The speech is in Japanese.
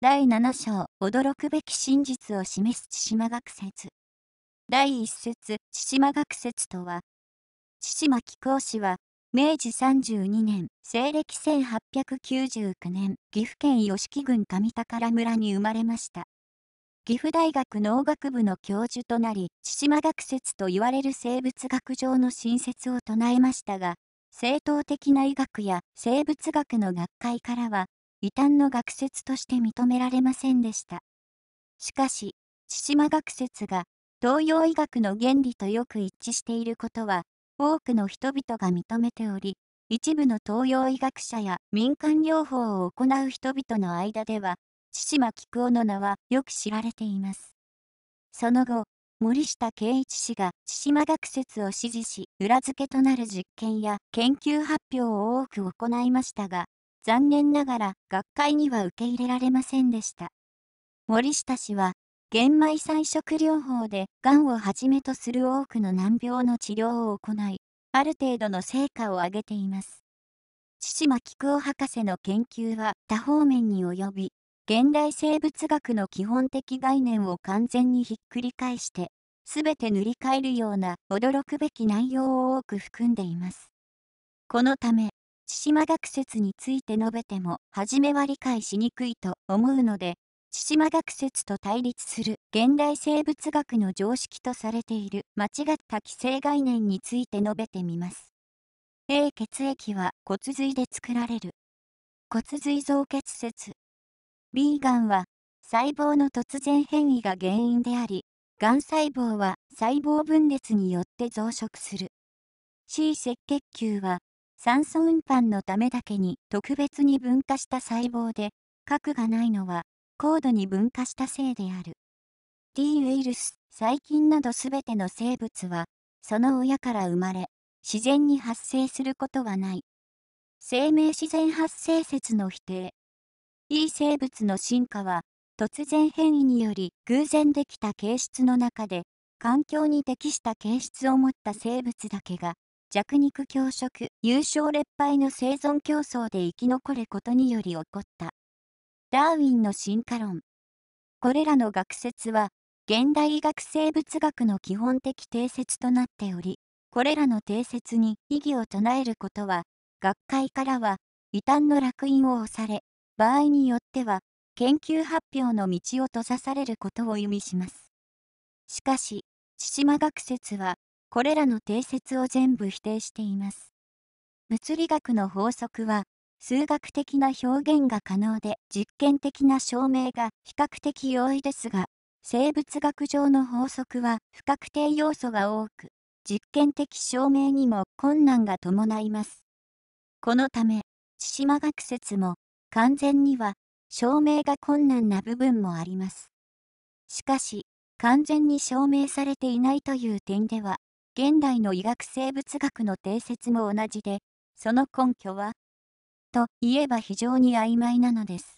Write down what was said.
第7章驚くべき真実を示す千島学説第1節千島学説とは千島紀行氏は明治32年西暦1899年岐阜県吉木郡上宝村に生まれました岐阜大学農学部の教授となり千島学説と言われる生物学上の新説を唱えましたが正統的な医学や生物学の学会からは異端の学説として認められませんでした。しかし、千島学説が東洋医学の原理とよく一致していることは、多くの人々が認めており、一部の東洋医学者や民間療法を行う人々の間では、千島菊夫の名はよく知られています。その後、森下圭一氏が千島学説を支持し、裏付けとなる実験や研究発表を多く行いましたが、残念ながら学会には受け入れられませんでした。森下氏は、玄米菜食療法で、がんをはじめとする多くの難病の治療を行い、ある程度の成果を上げています。父島菊夫博士の研究は多方面に及び、現代生物学の基本的概念を完全にひっくり返して、全て塗り替えるような驚くべき内容を多く含んでいます。このため、千島学説について述べても、初めは理解しにくいと思うので、千島学説と対立する現代生物学の常識とされている間違った規制概念について述べてみます。A 血液は骨髄で作られる。骨髄造血説。B がんは細胞の突然変異が原因であり、がん細胞は細胞分裂によって増殖する。C 赤血球は酸素運搬のためだけに特別に分化した細胞で、核がないのは、高度に分化したせいである。T ウイルス、細菌などすべての生物は、その親から生まれ、自然に発生することはない。生命自然発生説の否定。E 生物の進化は、突然変異により偶然できた形質の中で、環境に適した形質を持った生物だけが弱肉強食、優勝劣敗の生存競争で生き残ることにより起こった。ダーウィンの進化論。これらの学説は、現代医学生物学の基本的定説となっており、これらの定説に異議を唱えることは、学会からは、異端の烙印を押され、場合によっては、研究発表の道を閉ざされることを意味します。しかし、千島学説は、これらの定説を全部否定しています。物理学の法則は、数学的な表現が可能で実験的な証明が比較的容易ですが、生物学上の法則は不確定要素が多く、実験的証明にも困難が伴います。このため、千島学説も完全には証明が困難な部分もあります。しかし、完全に証明されていないという点では、現代の医学生物学の定説も同じで、その根拠は、と言えば非常に曖昧なのです。